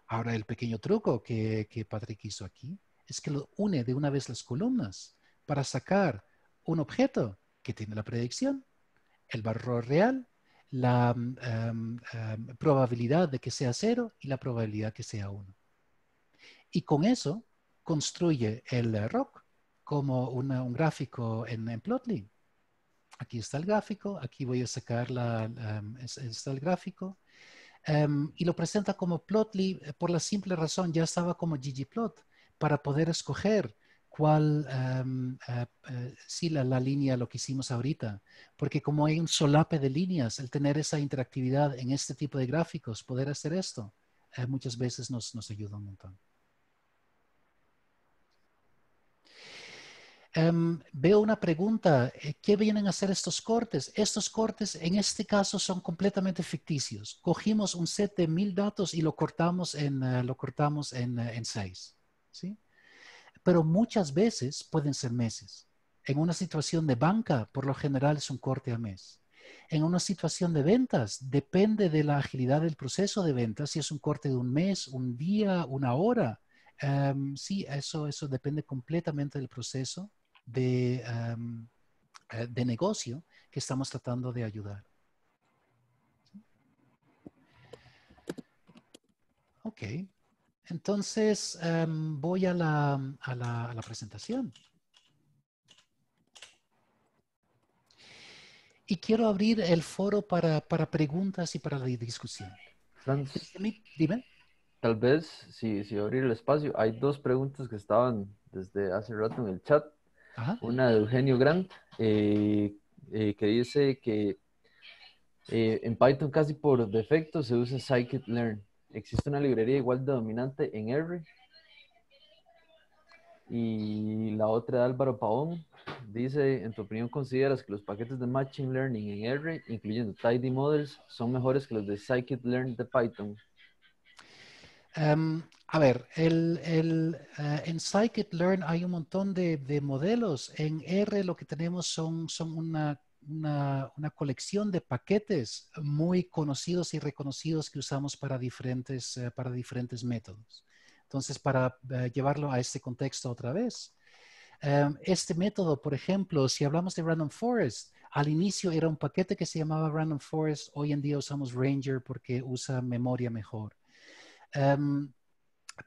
[SPEAKER 1] Ahora, el pequeño truco que, que Patrick hizo aquí es que lo une de una vez las columnas para sacar un objeto que tiene la predicción, el valor real la mm, em, em, probabilidad de que sea cero y la probabilidad que sea uno. Y con eso construye el eh, ROC como un gráfico en, Plotly. Aquí está el gráfico, aquí voy a sacar la, em, está el gráfico. y lo presenta como Plotly eh, por la simple razón, ya estaba como ggplot para poder escoger cuál, em, eh, eh, sí, la, la, línea, lo que hicimos ahorita, porque como hay un solape de líneas, el tener esa interactividad en este tipo de gráficos, poder hacer esto, eh, muchas veces nos, nos, ayuda un montón. Em, veo una pregunta, ¿qué vienen a hacer estos cortes? Estos cortes en este caso son completamente ficticios. Cogimos un set de mil datos y lo cortamos en, lo cortamos en, en seis. ¿sí? pero muchas veces pueden ser meses. En una situación de banca, por lo general es un corte a mes. En una situación de ventas, depende de la agilidad del proceso de ventas, si es un corte de un mes, un día, una hora. Em, sí, eso, eso depende completamente del proceso de, em, eh, de negocio que estamos tratando de ayudar. Ok. Entonces, em, voy a la, presentación. Y quiero abrir el foro para, preguntas y para la discusión. Francis, dime.
[SPEAKER 2] Tal vez, si, abrir el espacio, hay dos preguntas que estaban desde hace rato en el chat. Una de Eugenio Grant, eh, eh, que dice que eh, en Python casi por defecto se usa scikit-learn existe una librería igual de dominante en R. Y la otra de Álvaro Paón dice, en tu opinión, ¿consideras que los paquetes de Machine Learning en R, incluyendo Tidy Models, son mejores que los de Scikit-Learn de Python? Em, a ver, eh, en Scikit-Learn
[SPEAKER 1] hay un montón de, modelos. En R lo que tenemos son, son una una, colección de paquetes muy conocidos y reconocidos que usamos para diferentes, eh, para diferentes métodos. Entonces, para eh, llevarlo a este contexto otra vez, eh, este método, por ejemplo, si hablamos de Random Forest, al inicio era un paquete que se llamaba Random Forest, hoy en día usamos Ranger porque usa memoria mejor. Em,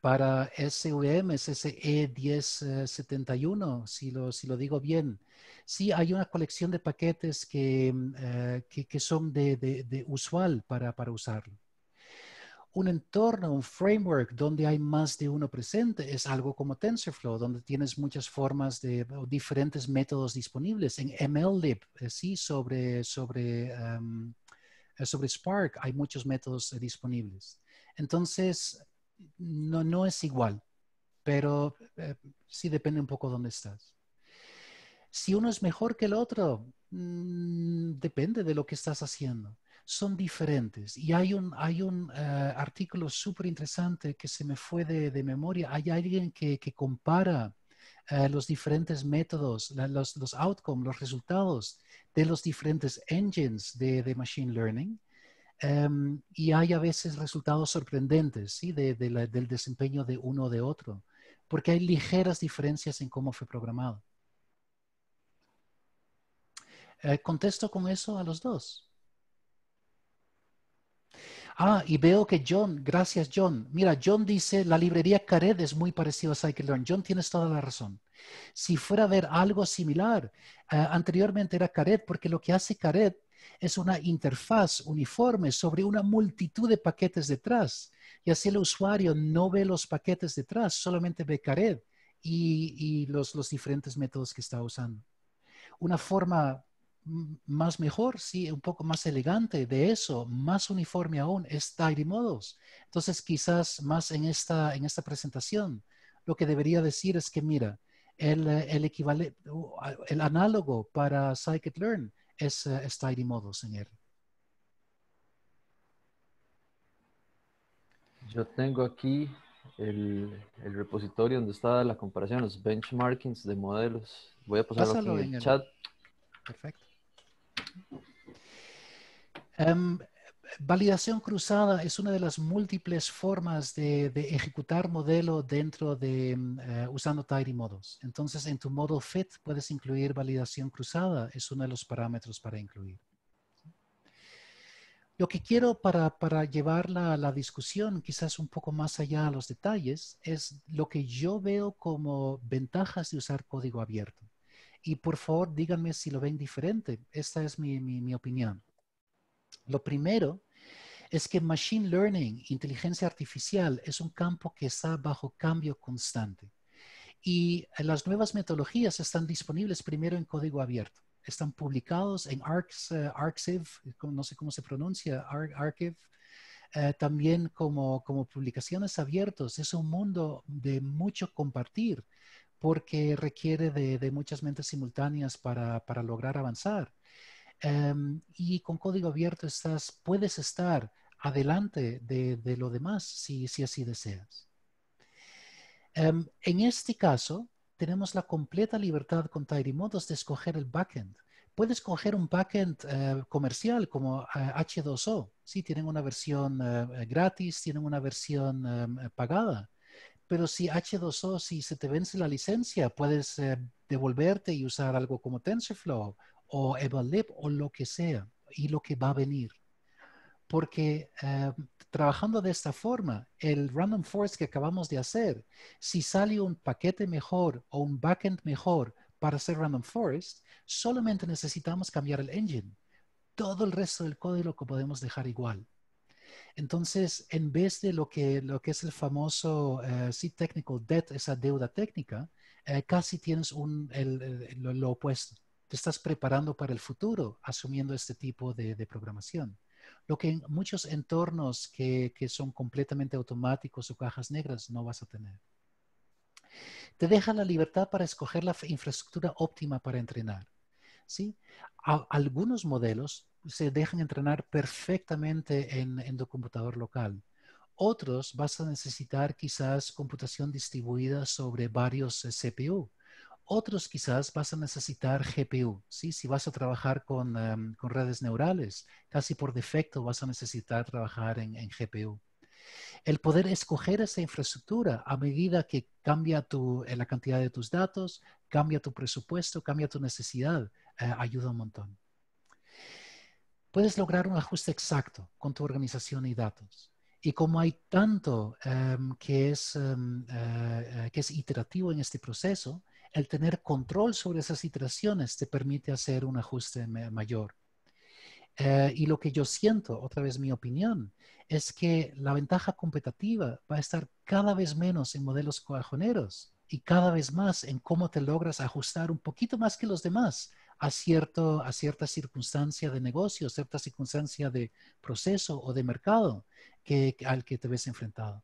[SPEAKER 1] para SVM, es ese E1071, eh, si lo, digo bien. Sí, hay una colección de paquetes que, mm, eh, que, son de, usual para, para usarlo un entorno, un framework donde hay más de uno presente. Es algo como TensorFlow, donde tienes muchas formas de diferentes métodos disponibles. En MLlib, eh, sí, sobre, sobre, em, sobre Spark hay muchos métodos disponibles. Entonces, no, no es igual, pero eh, sí depende un poco dónde estás. Si uno es mejor que el otro, mm, depende de lo que estás haciendo. Son diferentes. Y hay un, hay un eh, artículo súper interesante que se me fue de, memoria. Hay alguien que, compara eh, los diferentes métodos, los, outcomes, los resultados de los diferentes engines de Machine Learning Em, y hay a veces resultados sorprendentes ¿sí? del desempeño de uno o de otro, porque hay ligeras diferencias en cómo fue programado. Eh, contesto con eso a los dos. Ah, y veo que John, gracias John. Mira, John dice, la librería Cared es muy parecida a Cycle Learn. John, tienes toda la razón. Si fuera a ver algo similar, eh, anteriormente era Cared, porque lo que hace Cared es una interfaz uniforme sobre una multitud de paquetes detrás. Y así el usuario no ve los paquetes detrás, solamente ve Cared y, los, diferentes métodos que está usando. Una forma más mejor, sí, un poco más elegante de eso, más uniforme aún, es Tidy Models. Entonces, quizás más en esta, en esta presentación, lo que debería decir es que, mira, el, el equivalente, el análogo para Scikit-Learn es, está Models señor.
[SPEAKER 2] Yo tengo aquí el, repositorio donde está la comparación, los benchmarkings de modelos. Voy a pasarlo aquí en, el, chat.
[SPEAKER 1] Perfecto. Em, Validación cruzada es una de las múltiples formas de, ejecutar modelo dentro de mm, eh, usando tidy models. Entonces, en tu modo fit puedes incluir validación cruzada, es uno de los parámetros para incluir. Lo que quiero para, llevar la, discusión quizás un poco más allá a los detalles es lo que yo veo como ventajas de usar código abierto. Y por favor, díganme si lo ven diferente. Esta es mi opinión. Lo primero es que Machine Learning, inteligencia artificial, es un campo que está bajo cambio constante. Y las nuevas metodologías están disponibles primero en código abierto. Están publicados en Arcs, eh, no sé cómo se pronuncia, eh, también como, publicaciones abiertas. Es un mundo de mucho compartir porque requiere de, muchas mentes simultáneas para lograr avanzar. Em, y con código abierto estás, puedes estar adelante de, de lo demás si, si así deseas. Em, en este caso, tenemos la completa libertad con Tidymodos de escoger el backend. Puedes coger un backend eh, comercial como H2O. Eh, sí, tienen una versión eh, gratis, tienen una versión em, pagada. Pero si H2O, si se te vence la licencia, puedes devolverte y usar algo como TensorFlow o Evalib o lo que sea y lo que va a venir. Porque eh, trabajando de esta forma, el random forest que acabamos de hacer, si sale un paquete mejor o un backend mejor para hacer random forest, solamente necesitamos cambiar el engine. Todo el resto del código lo podemos dejar igual. Entonces, en vez de lo que, lo que es el famoso eh, seed technical Debt, esa deuda técnica, eh, casi tienes un, lo opuesto estás preparando para el futuro asumiendo este tipo de, programación. Lo que en muchos entornos que, son completamente automáticos o cajas negras no vas a tener. Te dejan la libertad para escoger la infraestructura óptima para entrenar. ¿sí? algunos modelos se dejan entrenar perfectamente en, en, tu computador local. Otros vas a necesitar quizás computación distribuida sobre varios eh, CPU otros quizás vas a necesitar GPU, ¿sí? Si vas a trabajar con, em, con redes neurales, casi por defecto vas a necesitar trabajar en, GPU. El poder escoger esa infraestructura a medida que cambia tu, eh, la cantidad de tus datos, cambia tu presupuesto, cambia tu necesidad, eh, ayuda un montón. Puedes lograr un ajuste exacto con tu organización y datos. Y como hay tanto em, que, es, em, eh, que es iterativo en este proceso, el tener control sobre esas iteraciones te permite hacer un ajuste mayor. Eh, y lo que yo siento, otra vez mi opinión, es que la ventaja competitiva va a estar cada vez menos en modelos coajoneros y cada vez más en cómo te logras ajustar un poquito más que los demás a, cierto, a cierta circunstancia de negocio, cierta circunstancia de proceso o de mercado que, al que te ves enfrentado.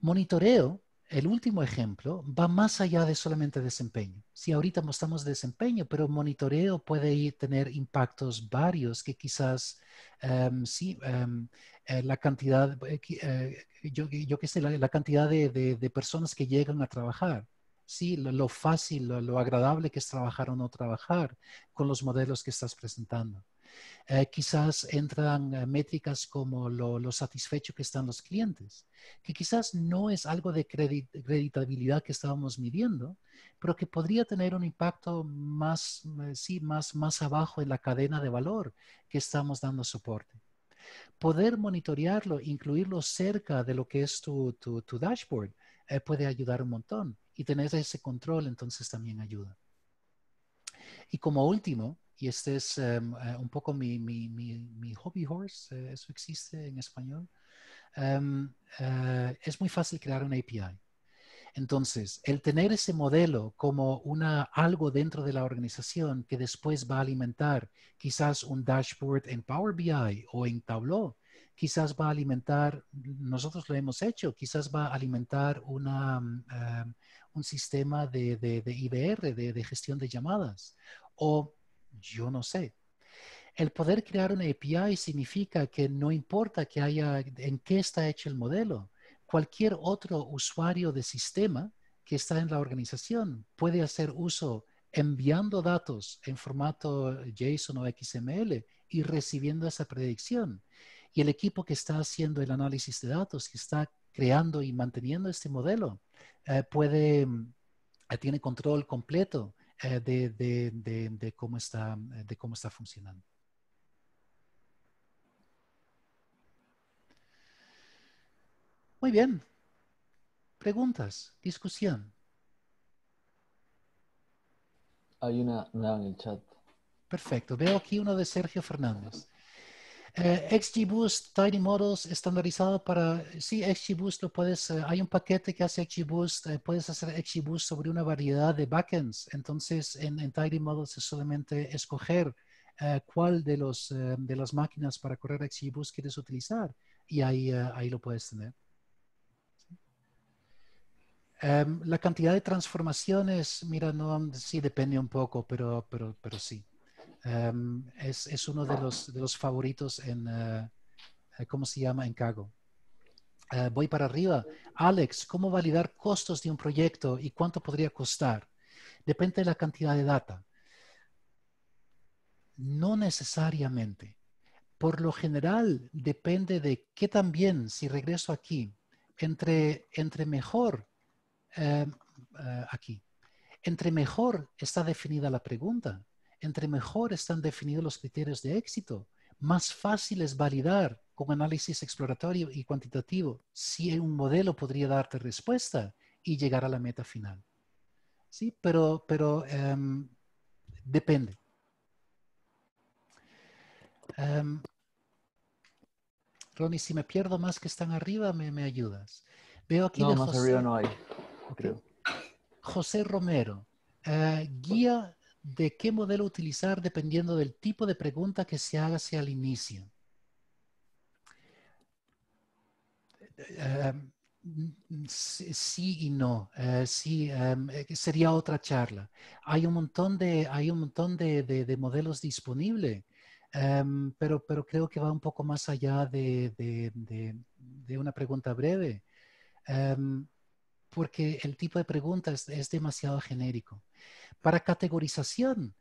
[SPEAKER 1] Monitoreo el último ejemplo va más allá de solamente desempeño. Si ahorita mostramos desempeño, pero monitoreo puede tener impactos varios que quizás, em, sí, em, eh, la cantidad, eh, eh, yo, qué sé, la, cantidad de, personas que llegan a trabajar. Sí, lo, fácil, lo agradable que es trabajar o no trabajar con los modelos que estás presentando. Eh, quizás entran eh, métricas como lo, satisfecho que están los clientes, que quizás no es algo de creditabilidad que estábamos midiendo, pero que podría tener un impacto más, eh, sí, más, más abajo en la cadena de valor que estamos dando soporte poder monitorearlo, incluirlo cerca de lo que es tu, tu, dashboard, puede ayudar un montón. Y tener ese control entonces también ayuda. Y como último, y este es em, eh, un poco mi, hobby horse, eh, eso existe en español. Em, eh, es muy fácil crear una API. Entonces, el tener ese modelo como una, algo dentro de la organización que después va a alimentar quizás un dashboard en Power BI o en Tableau, quizás va a alimentar, nosotros lo hemos hecho, quizás va a alimentar una, mm, em, un sistema de, IBR, de, de gestión de llamadas, o yo no sé. El poder crear una API significa que no importa que haya, en qué está hecho el modelo, cualquier otro usuario de sistema que está en la organización puede hacer uso enviando datos en formato JSON o XML y recibiendo esa predicción. Y el equipo que está haciendo el análisis de datos, que está creando y manteniendo este modelo, eh, mm, eh, tiene control completo eh, de, de, cómo está, eh, de cómo está funcionando. Muy bien. Preguntas, discusión. Hay una, una en el chat. Perfecto. Veo aquí uno de Sergio Fernández. Eh, XGBoost Tiny Models estandarizado para, sí, XGBoost lo puedes, eh, hay un paquete que hace XGBoost, eh, puedes hacer XGBoost sobre una variedad de backends. Entonces, en, Tidy Models es solamente escoger cuál de, los, de las máquinas para correr XGBoost quieres utilizar y ahí, ahí lo puedes tener. Em, la cantidad de transformaciones, mira, no, sí depende un poco, pero, pero, pero sí. Em, es, uno de los, favoritos en, eh, eh, ¿cómo se llama? En Cago. Eh, voy para arriba. Alex, ¿cómo validar costos de un proyecto y cuánto podría costar? Depende de la cantidad de data. No necesariamente. Por lo general, depende de qué también, si regreso aquí, entre, entre mejor, em, aquí, entre mejor está definida la pregunta entre mejor están definidos los criterios de éxito, más fácil es validar con análisis exploratorio y cuantitativo si un modelo podría darte respuesta y llegar a la meta final. Sí, pero, pero em, depende. Em, Ronnie, si me pierdo más que están arriba, me, me ayudas. Veo aquí no, José, no hay, José Romero, eh, guía de qué modelo utilizar dependiendo del tipo de pregunta que se haga hacia el inicio. Eh, em, sí y no. Eh, sí, em, eh, sería otra charla. Hay un montón de, hay un montón de, modelos disponibles, em, pero, pero creo que va un poco más allá de, una pregunta breve porque el tipo de preguntas es, demasiado genérico. Para categorización,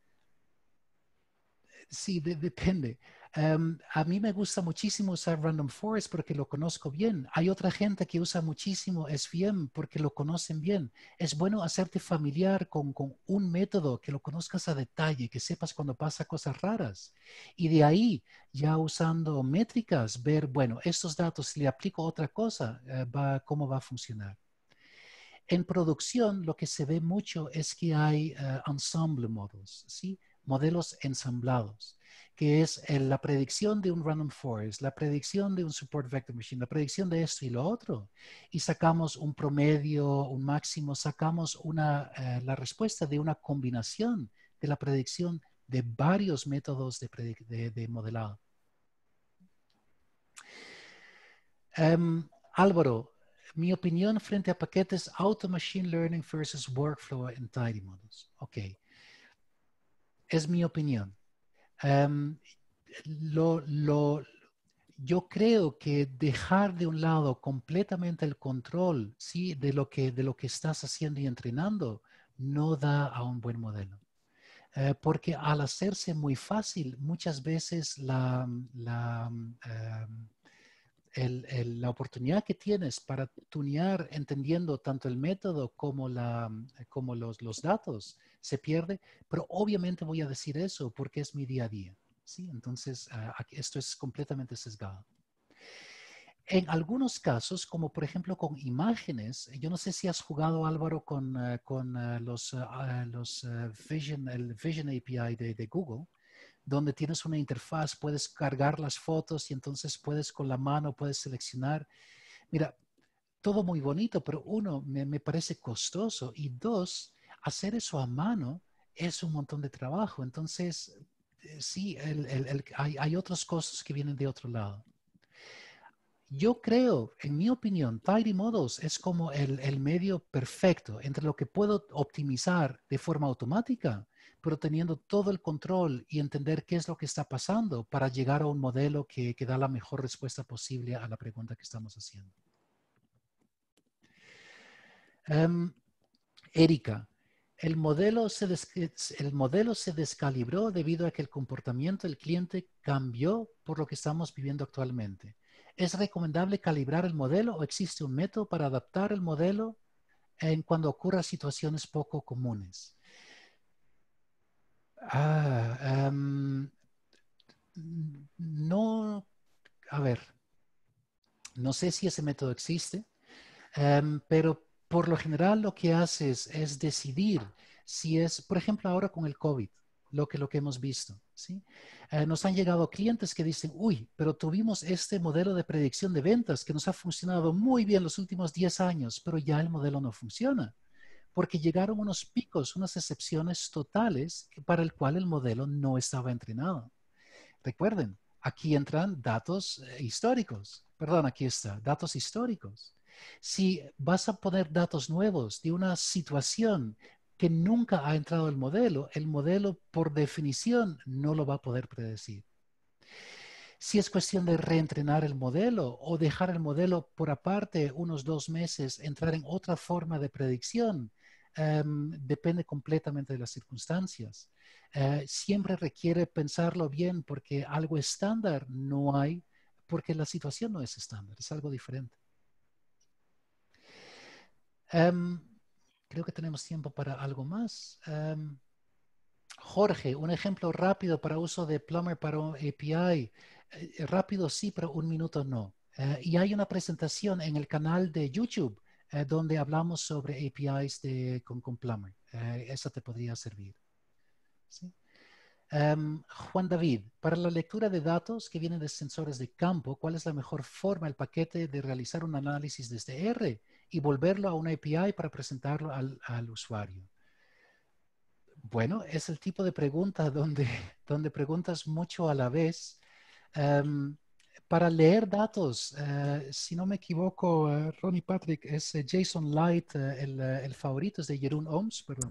[SPEAKER 1] sí, depende. Em, a mí me gusta muchísimo usar Random Forest porque lo conozco bien. Hay otra gente que usa muchísimo SVM porque lo conocen bien. Es bueno hacerte familiar con, un método, que lo conozcas a detalle, que sepas cuando pasa cosas raras. Y de ahí, ya usando métricas, ver, bueno, estos datos, si le aplico otra cosa, eh, cómo va a funcionar. En producción lo que se ve mucho es que hay eh, ensemble models, ¿sí? modelos ensamblados, que es eh, la predicción de un random forest, la predicción de un support vector machine, la predicción de esto y lo otro, y sacamos un promedio, un máximo, sacamos eh, la respuesta de una combinación de la predicción de varios métodos de, modelado. Em, Álvaro, mi opinión frente a paquetes Auto Machine Learning versus Workflow en Tidy Models. Ok. Es mi opinión. Em, lo, lo, yo creo que dejar de un lado completamente el control ¿sí? de, lo que, de lo que estás haciendo y entrenando no da a un buen modelo. Eh, porque al hacerse muy fácil, muchas veces la, la em, la oportunidad que tienes para tunear entendiendo tanto el método como, la, mm, eh, como los, los, datos se pierde, pero obviamente voy a decir eso porque es mi día a día. ¿sí? Entonces, ah, esto es completamente sesgado. En algunos casos, como por ejemplo con imágenes, yo no sé si has jugado Álvaro con, eh, con eh, los, ah, los Vision, el Vision API de, de Google donde tienes una interfaz, puedes cargar las fotos y entonces puedes con la mano, puedes seleccionar. Mira, todo muy bonito, pero uno, me, parece costoso y dos, hacer eso a mano es un montón de trabajo. Entonces, eh, sí, hay, hay otros costos que vienen de otro lado. Yo creo, en mi opinión, Tidy Models es como el, medio perfecto entre lo que puedo optimizar de forma automática pero teniendo todo el control y entender qué es lo que está pasando para llegar a un modelo que, da la mejor respuesta posible a la pregunta que estamos haciendo. Em, Erika, el modelo, se el modelo se descalibró debido a que el comportamiento del cliente cambió por lo que estamos viviendo actualmente. ¿Es recomendable calibrar el modelo o existe un método para adaptar el modelo en cuando ocurra situaciones poco comunes? Ah, em, no, a ver, no sé si ese método existe, em, pero por lo general lo que haces es decidir si es, por ejemplo, ahora con el COVID, lo que, lo que hemos visto. ¿sí? Eh, nos han llegado clientes que dicen, uy, pero tuvimos este modelo de predicción de ventas que nos ha funcionado muy bien los últimos 10 años, pero ya el modelo no funciona porque llegaron unos picos, unas excepciones totales para el cual el modelo no estaba entrenado. Recuerden, aquí entran datos eh, históricos, perdón, aquí está, datos históricos. Si vas a poner datos nuevos de una situación que nunca ha entrado el modelo, el modelo por definición no lo va a poder predecir. Si es cuestión de reentrenar el modelo o dejar el modelo por aparte unos dos meses, entrar en otra forma de predicción, Em, depende completamente de las circunstancias. Eh, siempre requiere pensarlo bien porque algo estándar no hay, porque la situación no es estándar, es algo diferente. Em, creo que tenemos tiempo para algo más. Em, Jorge, un ejemplo rápido para uso de Plumber para un API. Eh, rápido sí, pero un minuto no. Eh, y hay una presentación en el canal de YouTube eh, donde hablamos sobre APIs de, con, con eh, eso te podría servir. Em, Juan David, para la lectura de datos que vienen de sensores de campo, ¿cuál es la mejor forma, el paquete de realizar un análisis desde R y volverlo a una API para presentarlo al, usuario? Bueno, es el tipo de pregunta donde, [laughs] donde preguntas mucho a la vez. Em, para leer datos, eh, si no me equivoco, eh, Ronnie Patrick, es eh, Jason Light el, favorito, es de Jeroen Oms, pero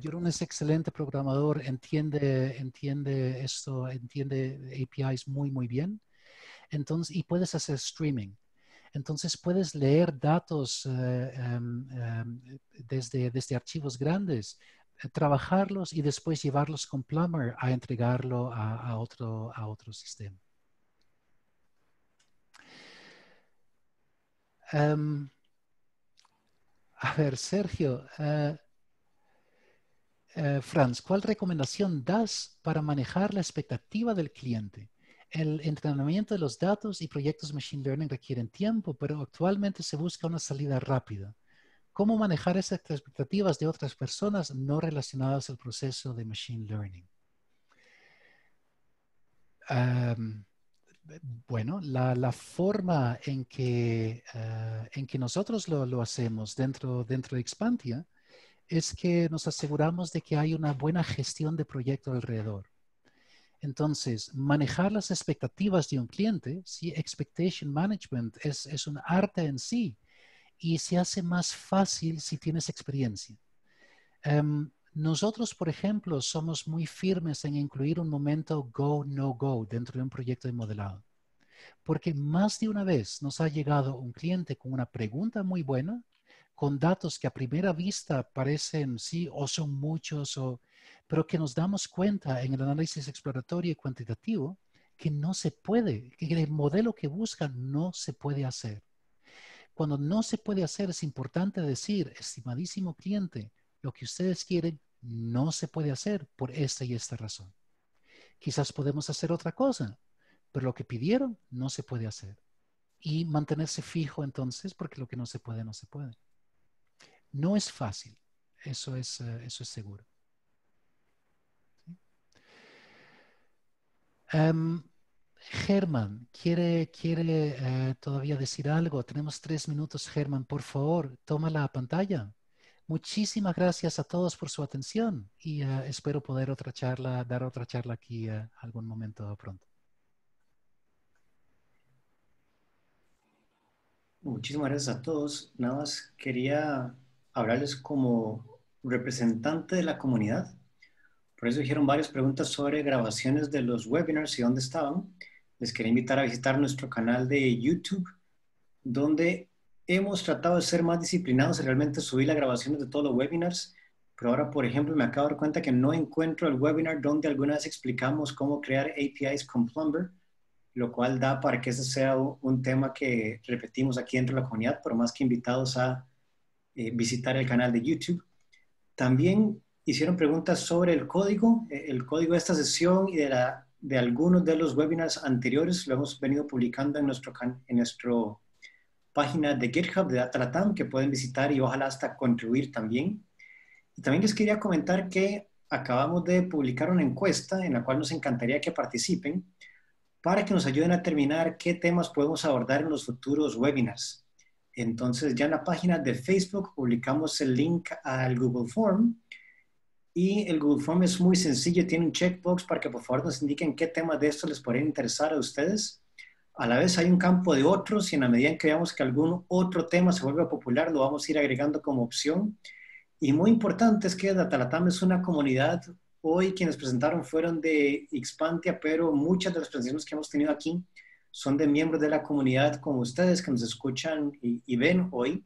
[SPEAKER 1] Jeroen es excelente programador, entiende, entiende esto, entiende APIs muy, muy bien. Entonces, y puedes hacer streaming. Entonces puedes leer datos em, em, desde, archivos grandes, trabajarlos y después llevarlos con Plumber a entregarlo a, otro, a otro sistema. Em, a ver, Sergio, eh, eh, Franz, ¿cuál recomendación das para manejar la expectativa del cliente? El entrenamiento de los datos y proyectos de Machine Learning requieren tiempo, pero actualmente se busca una salida rápida. ¿Cómo manejar esas expectativas de otras personas no relacionadas al proceso de Machine Learning? Em, bueno, la, forma en que, eh, en que nosotros lo, hacemos dentro, dentro de Expantia es que nos aseguramos de que hay una buena gestión de proyecto alrededor. Entonces, manejar las expectativas de un cliente, si expectation management es, un arte en sí y se hace más fácil si tienes experiencia. Em, nosotros, por ejemplo, somos muy firmes en incluir un momento go, no go dentro de un proyecto de modelado. Porque más de una vez nos ha llegado un cliente con una pregunta muy buena, con datos que a primera vista parecen, sí, o son muchos, o, pero que nos damos cuenta en el análisis exploratorio y cuantitativo que no se puede, que el modelo que buscan no se puede hacer. Cuando no se puede hacer, es importante decir, estimadísimo cliente, lo que ustedes quieren no se puede hacer por esta y esta razón. Quizás podemos hacer otra cosa, pero lo que pidieron no se puede hacer. Y mantenerse fijo entonces, porque lo que no se puede, no se puede. No es fácil, eso es, eh, eso es seguro. Em, Germán, ¿quiere, quiere eh, todavía decir algo? Tenemos tres minutos, Germán, por favor, toma la pantalla. Muchísimas gracias a todos por su atención y eh, espero poder otra charla, dar otra charla aquí eh, algún momento pronto.
[SPEAKER 3] Muchísimas gracias a todos. Nada más quería hablarles como representante de la comunidad. Por eso dijeron varias preguntas sobre grabaciones de los webinars y dónde estaban. Les quería invitar a visitar nuestro canal de YouTube, donde hemos tratado de ser más disciplinados y realmente subir las grabaciones de todos los webinars, pero ahora, por ejemplo, me acabo de dar cuenta que no encuentro el webinar donde alguna vez explicamos cómo crear APIs con Plumber, lo cual da para que ese sea un tema que repetimos aquí dentro de la comunidad, pero más que invitados a eh, visitar el canal de YouTube. También hicieron preguntas sobre el código, eh, el código de esta sesión y de, la, de algunos de los webinars anteriores, lo hemos venido publicando en nuestro, en nuestro página de GitHub de DataLatam que pueden visitar y ojalá hasta contribuir también. Y también les quería comentar que acabamos de publicar una encuesta en la cual nos encantaría que participen para que nos ayuden a terminar qué temas podemos abordar en los futuros webinars. Entonces ya en la página de Facebook publicamos el link al Google Form y el Google Form es muy sencillo, tiene un checkbox para que por favor nos indiquen qué temas de esto les podrían interesar a ustedes a la vez hay un campo de otros y en la medida en que veamos que algún otro tema se vuelve popular, lo vamos a ir agregando como opción. Y muy importante es que Datalatam es una comunidad. Hoy quienes presentaron fueron de Expantia, pero muchas de las presentaciones que hemos tenido aquí son de miembros de la comunidad como ustedes que nos escuchan y, ven hoy.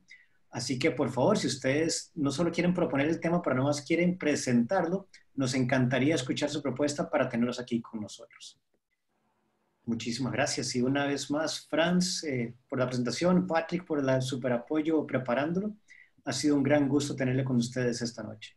[SPEAKER 3] Así que por favor, si ustedes no solo quieren proponer el tema, pero no quieren presentarlo, nos encantaría escuchar su propuesta para tenerlos aquí con nosotros. Muchísimas gracias. Y una vez más, Franz, eh, por la presentación, Patrick, por el super apoyo preparándolo. Ha sido un gran gusto tenerle con ustedes esta noche.